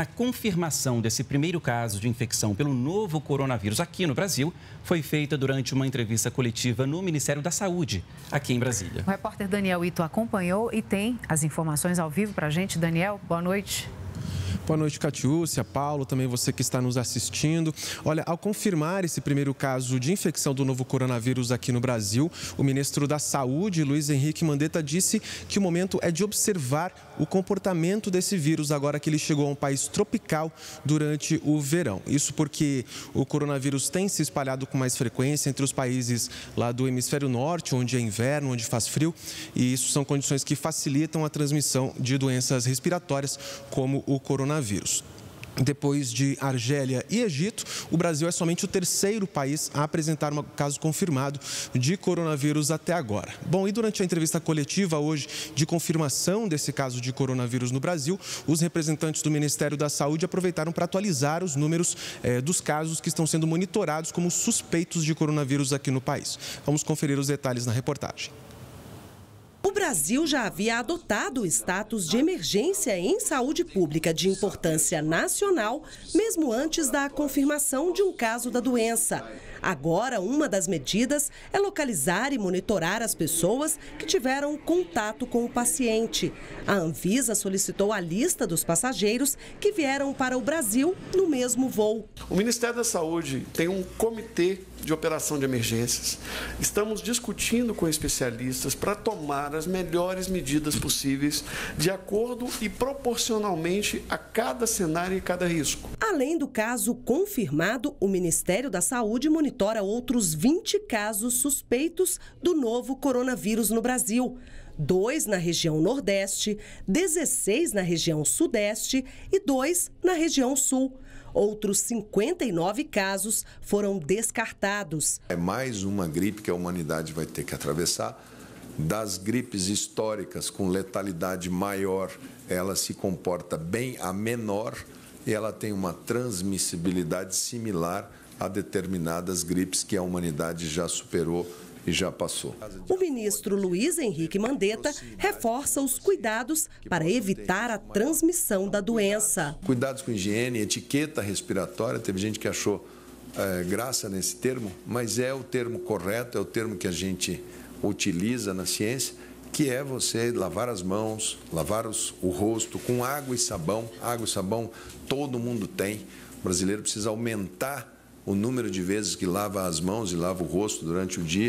A confirmação desse primeiro caso de infecção pelo novo coronavírus aqui no Brasil foi feita durante uma entrevista coletiva no Ministério da Saúde, aqui em Brasília. O repórter Daniel Ito acompanhou e tem as informações ao vivo para a gente. Daniel, boa noite. Boa noite, Catiúcia, Paulo, também você que está nos assistindo. Olha, ao confirmar esse primeiro caso de infecção do novo coronavírus aqui no Brasil, o ministro da Saúde, Luiz Henrique Mandetta, disse que o momento é de observar o comportamento desse vírus agora que ele chegou a um país tropical durante o verão. Isso porque o coronavírus tem se espalhado com mais frequência entre os países lá do hemisfério norte, onde é inverno, onde faz frio, e isso são condições que facilitam a transmissão de doenças respiratórias, como o coronavírus coronavírus. Depois de Argélia e Egito, o Brasil é somente o terceiro país a apresentar um caso confirmado de coronavírus até agora. Bom, e durante a entrevista coletiva hoje de confirmação desse caso de coronavírus no Brasil, os representantes do Ministério da Saúde aproveitaram para atualizar os números eh, dos casos que estão sendo monitorados como suspeitos de coronavírus aqui no país. Vamos conferir os detalhes na reportagem. Brasil já havia adotado o status de emergência em saúde pública de importância nacional, mesmo antes da confirmação de um caso da doença. Agora, uma das medidas é localizar e monitorar as pessoas que tiveram contato com o paciente. A Anvisa solicitou a lista dos passageiros que vieram para o Brasil no mesmo voo. O Ministério da Saúde tem um comitê de operação de emergências. Estamos discutindo com especialistas para tomar as melhores medidas possíveis de acordo e proporcionalmente a cada cenário e cada risco. Além do caso confirmado, o Ministério da Saúde monitora outros 20 casos suspeitos do novo coronavírus no Brasil. Dois na região Nordeste, 16 na região Sudeste e dois na região Sul. Outros 59 casos foram descartados. É mais uma gripe que a humanidade vai ter que atravessar. Das gripes históricas com letalidade maior, ela se comporta bem a menor e ela tem uma transmissibilidade similar a determinadas gripes que a humanidade já superou e já passou. O ministro Luiz Henrique Mandetta reforça os cuidados para evitar a transmissão da doença. Cuidados com higiene, etiqueta respiratória, teve gente que achou é, graça nesse termo, mas é o termo correto, é o termo que a gente utiliza na ciência que é você lavar as mãos, lavar os, o rosto com água e sabão. Água e sabão todo mundo tem. O brasileiro precisa aumentar o número de vezes que lava as mãos e lava o rosto durante o dia.